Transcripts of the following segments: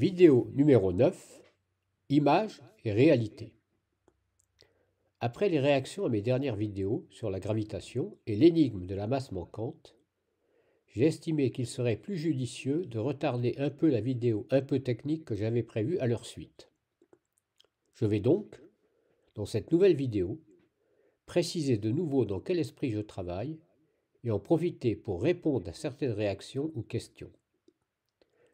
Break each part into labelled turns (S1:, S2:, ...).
S1: Vidéo numéro 9. Images et réalité. Après les réactions à mes dernières vidéos sur la gravitation et l'énigme de la masse manquante, j'ai estimé qu'il serait plus judicieux de retarder un peu la vidéo un peu technique que j'avais prévue à leur suite. Je vais donc, dans cette nouvelle vidéo, préciser de nouveau dans quel esprit je travaille et en profiter pour répondre à certaines réactions ou questions.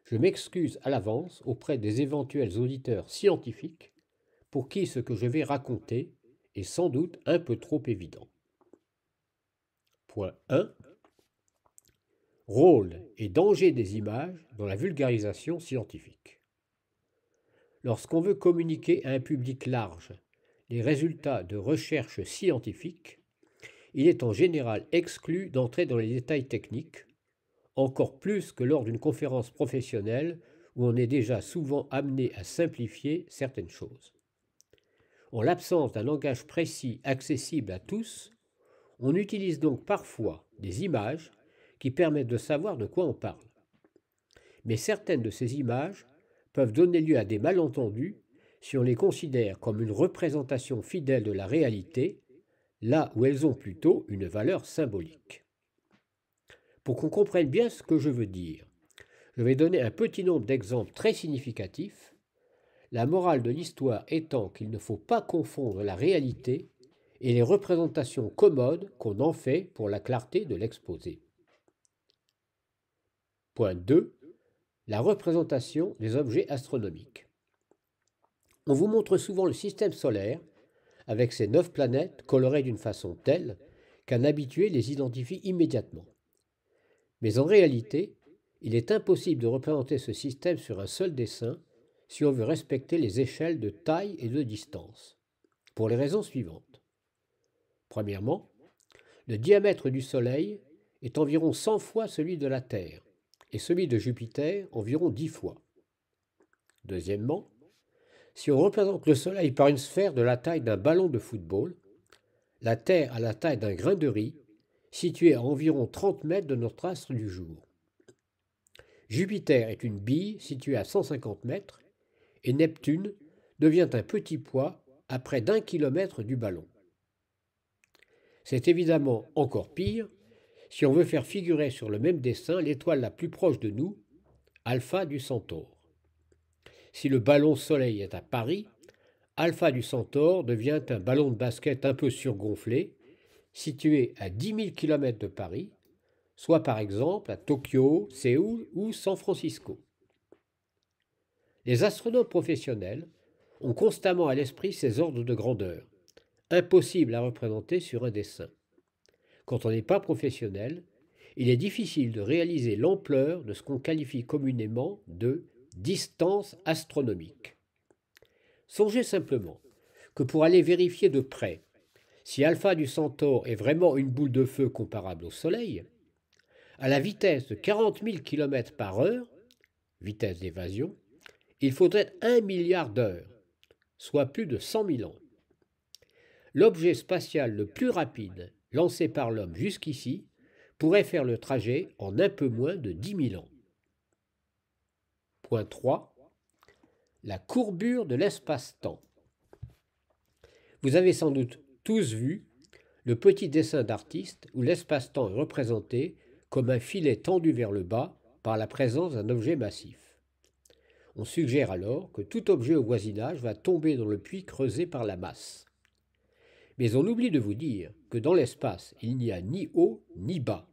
S1: Je m'excuse à l'avance auprès des éventuels auditeurs scientifiques pour qui ce que je vais raconter est sans doute un peu trop évident. Point 1. Rôle et danger des images dans la vulgarisation scientifique. Lorsqu'on veut communiquer à un public large les résultats de recherches scientifiques, il est en général exclu d'entrer dans les détails techniques encore plus que lors d'une conférence professionnelle où on est déjà souvent amené à simplifier certaines choses. En l'absence d'un langage précis accessible à tous, on utilise donc parfois des images qui permettent de savoir de quoi on parle. Mais certaines de ces images peuvent donner lieu à des malentendus si on les considère comme une représentation fidèle de la réalité, là où elles ont plutôt une valeur symbolique pour qu'on comprenne bien ce que je veux dire. Je vais donner un petit nombre d'exemples très significatifs, la morale de l'histoire étant qu'il ne faut pas confondre la réalité et les représentations commodes qu'on en fait pour la clarté de l'exposé. Point 2. La représentation des objets astronomiques. On vous montre souvent le système solaire, avec ses neuf planètes colorées d'une façon telle qu'un habitué les identifie immédiatement. Mais en réalité, il est impossible de représenter ce système sur un seul dessin si on veut respecter les échelles de taille et de distance, pour les raisons suivantes. Premièrement, le diamètre du Soleil est environ 100 fois celui de la Terre, et celui de Jupiter environ 10 fois. Deuxièmement, si on représente le Soleil par une sphère de la taille d'un ballon de football, la Terre à la taille d'un grain de riz Situé à environ 30 mètres de notre astre du jour. Jupiter est une bille située à 150 mètres et Neptune devient un petit poids à près d'un kilomètre du ballon. C'est évidemment encore pire si on veut faire figurer sur le même dessin l'étoile la plus proche de nous, Alpha du Centaure. Si le ballon Soleil est à Paris, Alpha du Centaure devient un ballon de basket un peu surgonflé, situé à 10 000 km de Paris, soit par exemple à Tokyo, Séoul ou San Francisco. Les astronomes professionnels ont constamment à l'esprit ces ordres de grandeur, impossibles à représenter sur un dessin. Quand on n'est pas professionnel, il est difficile de réaliser l'ampleur de ce qu'on qualifie communément de distance astronomique. Songez simplement que pour aller vérifier de près si Alpha du Centaure est vraiment une boule de feu comparable au Soleil, à la vitesse de 40 000 km par heure, vitesse d'évasion, il faudrait 1 milliard d'heures, soit plus de 100 000 ans. L'objet spatial le plus rapide lancé par l'homme jusqu'ici pourrait faire le trajet en un peu moins de 10 000 ans. Point 3. La courbure de l'espace-temps. Vous avez sans doute tous vu le petit dessin d'artiste où l'espace-temps est représenté comme un filet tendu vers le bas par la présence d'un objet massif. On suggère alors que tout objet au voisinage va tomber dans le puits creusé par la masse. Mais on oublie de vous dire que dans l'espace, il n'y a ni haut ni bas.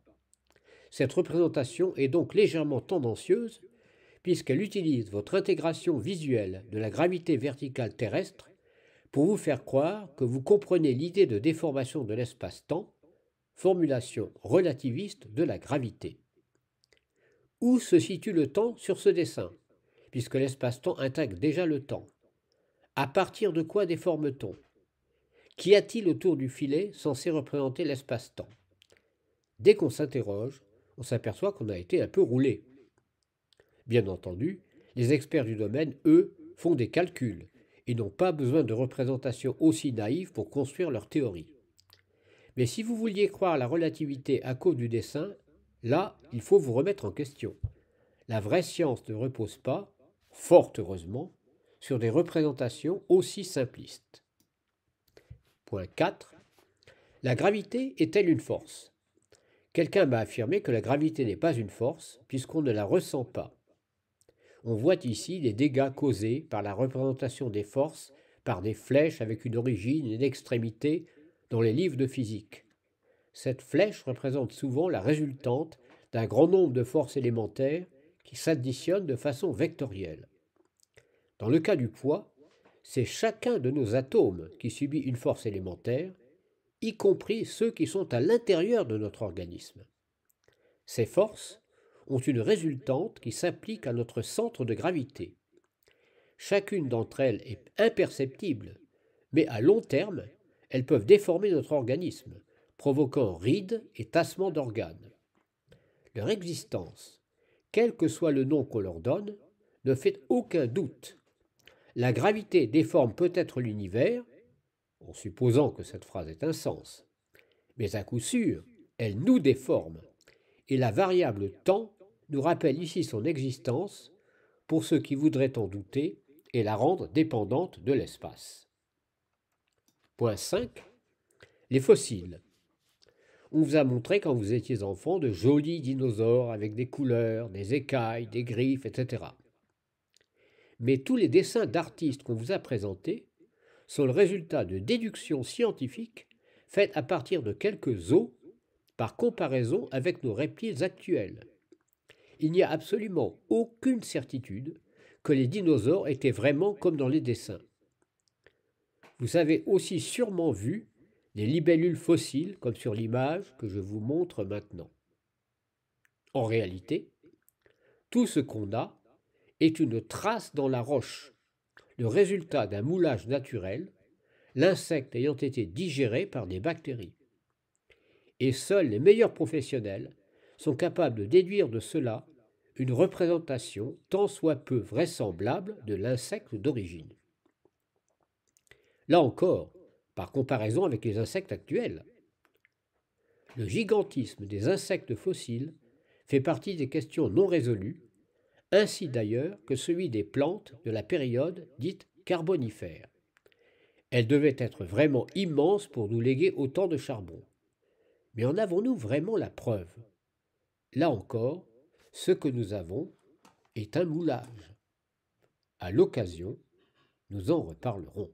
S1: Cette représentation est donc légèrement tendancieuse puisqu'elle utilise votre intégration visuelle de la gravité verticale terrestre pour vous faire croire que vous comprenez l'idée de déformation de l'espace-temps, formulation relativiste de la gravité. Où se situe le temps sur ce dessin Puisque l'espace-temps intègre déjà le temps. À partir de quoi déforme-t-on Qu'y a-t-il autour du filet censé représenter l'espace-temps Dès qu'on s'interroge, on s'aperçoit qu'on a été un peu roulé. Bien entendu, les experts du domaine, eux, font des calculs ils n'ont pas besoin de représentations aussi naïves pour construire leur théorie. Mais si vous vouliez croire la relativité à cause du dessin, là, il faut vous remettre en question. La vraie science ne repose pas, fort heureusement, sur des représentations aussi simplistes. Point 4. La gravité est-elle une force Quelqu'un m'a affirmé que la gravité n'est pas une force puisqu'on ne la ressent pas on voit ici les dégâts causés par la représentation des forces par des flèches avec une origine et une extrémité dans les livres de physique. Cette flèche représente souvent la résultante d'un grand nombre de forces élémentaires qui s'additionnent de façon vectorielle. Dans le cas du poids, c'est chacun de nos atomes qui subit une force élémentaire, y compris ceux qui sont à l'intérieur de notre organisme. Ces forces, ont une résultante qui s'applique à notre centre de gravité. Chacune d'entre elles est imperceptible, mais à long terme, elles peuvent déformer notre organisme, provoquant rides et tassements d'organes. Leur existence, quel que soit le nom qu'on leur donne, ne fait aucun doute. La gravité déforme peut-être l'univers, en supposant que cette phrase ait un sens, mais à coup sûr, elle nous déforme et la variable temps nous rappelle ici son existence, pour ceux qui voudraient en douter, et la rendre dépendante de l'espace. Point 5. Les fossiles. On vous a montré quand vous étiez enfant de jolis dinosaures avec des couleurs, des écailles, des griffes, etc. Mais tous les dessins d'artistes qu'on vous a présentés sont le résultat de déductions scientifiques faites à partir de quelques os par comparaison avec nos reptiles actuels. Il n'y a absolument aucune certitude que les dinosaures étaient vraiment comme dans les dessins. Vous avez aussi sûrement vu des libellules fossiles comme sur l'image que je vous montre maintenant. En réalité, tout ce qu'on a est une trace dans la roche, le résultat d'un moulage naturel, l'insecte ayant été digéré par des bactéries et seuls les meilleurs professionnels sont capables de déduire de cela une représentation tant soit peu vraisemblable de l'insecte d'origine. Là encore, par comparaison avec les insectes actuels, le gigantisme des insectes fossiles fait partie des questions non résolues, ainsi d'ailleurs que celui des plantes de la période dite carbonifère. Elles devaient être vraiment immenses pour nous léguer autant de charbon. Mais en avons-nous vraiment la preuve Là encore, ce que nous avons est un moulage. À l'occasion, nous en reparlerons.